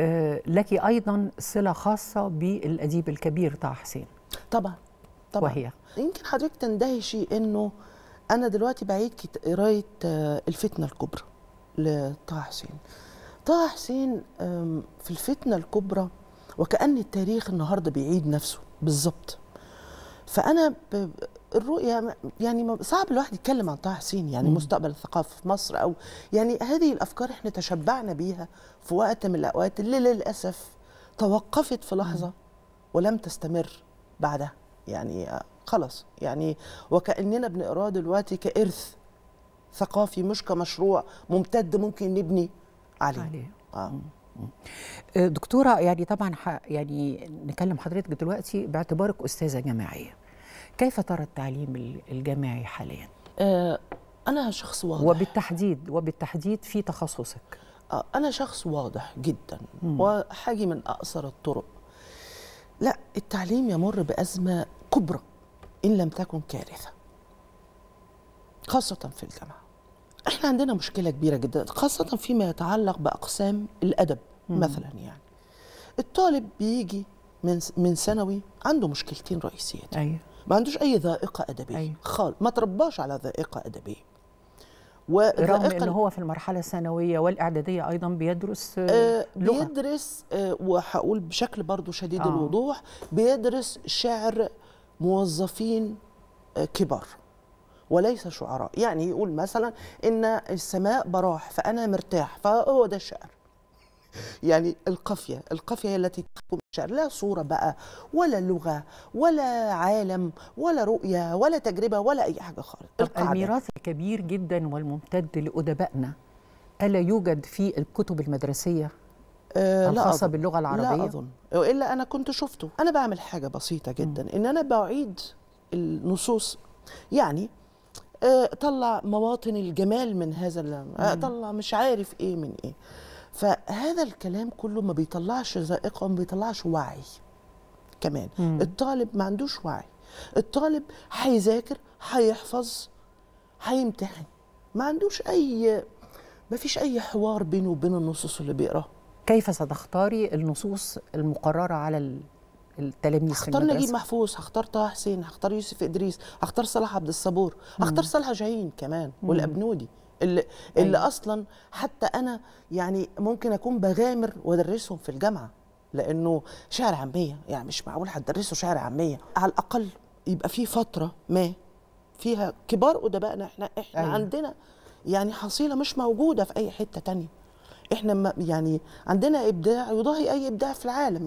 آه، لك ايضا صله خاصه بالاديب الكبير طه حسين طبعا طبعا وهي يمكن حضرتك تندهشي انه انا دلوقتي بعيد قرايه آه، الفتنه الكبرى لطه حسين طه حسين في الفتنه الكبرى وكأن التاريخ النهارده بيعيد نفسه بالظبط فأنا الرؤيه يعني صعب الواحد يتكلم عن طه حسين يعني مم. مستقبل الثقافه في مصر او يعني هذه الافكار احنا تشبعنا بيها في وقت من الاوقات اللي للاسف توقفت في لحظه مم. ولم تستمر بعدها يعني خلاص يعني وكاننا بنقراه دلوقتي كارث ثقافي مش كمشروع ممتد ممكن نبني عليه, عليه. آه. دكتوره يعني طبعا يعني نكلم حضرتك دلوقتي باعتبارك استاذه جامعيه كيف ترى التعليم الجامعي حاليا؟ آه، أنا شخص واضح وبالتحديد وبالتحديد في تخصصك آه، أنا شخص واضح جدا مم. وحاجي من أقصر الطرق لا التعليم يمر بأزمة كبرى إن لم تكن كارثة خاصة في الجامعة احنا عندنا مشكلة كبيرة جدا خاصة فيما يتعلق بأقسام الأدب مم. مثلا يعني الطالب بيجي من من ثانوي عنده مشكلتين رئيسيتين أيوه. ما عندوش اي ذائقه ادبيه أيوة. خالص ما ترباش على ذائقه ادبيه رغم انه هو في المرحله الثانويه والاعداديه ايضا بيدرس آه،, آه لغة. بيدرس آه وهقول بشكل برضو شديد آه. الوضوح بيدرس شعر موظفين آه كبار وليس شعراء يعني يقول مثلا ان السماء براح فانا مرتاح فهو ده الشعر يعني القافيه القافيه هي التي تحكم لا صورة بقى ولا لغة ولا عالم ولا رؤية ولا تجربة ولا أي حاجة خالص الميراث الكبير جدا والممتد لأدبائنا ألا يوجد في الكتب المدرسية أه الخاصة باللغة العربية؟ لا أظن إلا أنا كنت شفته أنا بعمل حاجة بسيطة جدا م. إن أنا بعيد النصوص يعني أه طلع مواطن الجمال من هذا آه، طلع مش عارف إيه من إيه فهذا الكلام كله ما بيطلعش ذائقه ما بيطلعش وعي كمان مم. الطالب ما عندوش وعي الطالب هيذاكر هيحفظ هيمتحن ما عندوش اي ما فيش اي حوار بينه وبين النصوص اللي بيقراها كيف ستختاري النصوص المقرره على التلاميذ في هختار نجيب محفوظ هختار طه حسين هختار يوسف ادريس هختار صلاح عبد الصبور هختار صالح جاهين كمان والابنودي اللي, أيوة. اللي اصلا حتى انا يعني ممكن اكون بغامر وادرسهم في الجامعه لانه شعر عاميه يعني مش معقول هتدرسه شعر عاميه على الاقل يبقى في فتره ما فيها كبار ادبائنا احنا احنا أيوة. عندنا يعني حصيله مش موجوده في اي حته تانية احنا يعني عندنا ابداع يضاهي اي ابداع في العالم